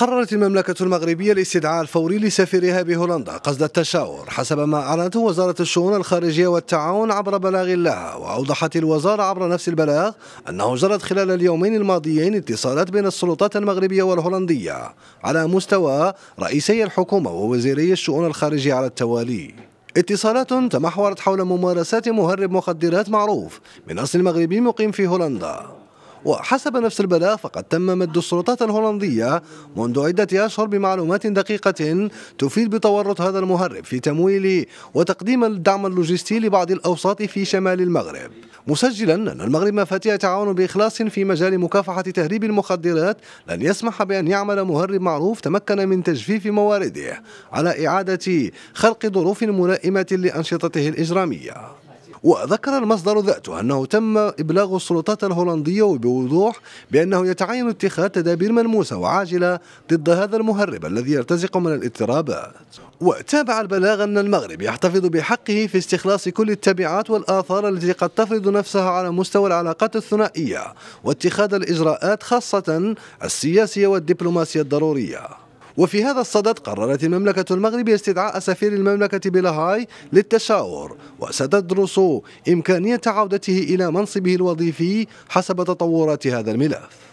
قررت المملكة المغربية الاستدعاء الفوري لسفيرها بهولندا قصد التشاور حسب ما أعلنته وزارة الشؤون الخارجية والتعاون عبر بلاغ لها وأوضحت الوزارة عبر نفس البلاغ أنه جرت خلال اليومين الماضيين اتصالات بين السلطات المغربية والهولندية على مستوى رئيسي الحكومة ووزيري الشؤون الخارجية على التوالي اتصالات تمحورت حول ممارسات مهرب مخدرات معروف من أصل مغربي مقيم في هولندا وحسب نفس البلاغ فقد تم مد السلطات الهولندية منذ عدة أشهر بمعلومات دقيقة تفيد بتورط هذا المهرب في تمويل وتقديم الدعم اللوجستي لبعض الأوساط في شمال المغرب مسجلا أن المغرب مفاتيح تعاون بإخلاص في مجال مكافحة تهريب المخدرات لن يسمح بأن يعمل مهرب معروف تمكن من تجفيف موارده على إعادة خلق ظروف ملائمة لأنشطته الإجرامية وذكر المصدر ذاته أنه تم إبلاغ السلطات الهولندية بوضوح بأنه يتعين اتخاذ تدابير ملموسة وعاجلة ضد هذا المهرب الذي يرتزق من الاضطرابات وتابع البلاغ أن المغرب يحتفظ بحقه في استخلاص كل التبعات والآثار التي قد تفرض نفسها على مستوى العلاقات الثنائية واتخاذ الإجراءات خاصة السياسية والدبلوماسية الضرورية وفي هذا الصدد قررت المملكة المغربية استدعاء سفير المملكة بلاهاي للتشاور وستدرس إمكانية عودته إلى منصبه الوظيفي حسب تطورات هذا الملف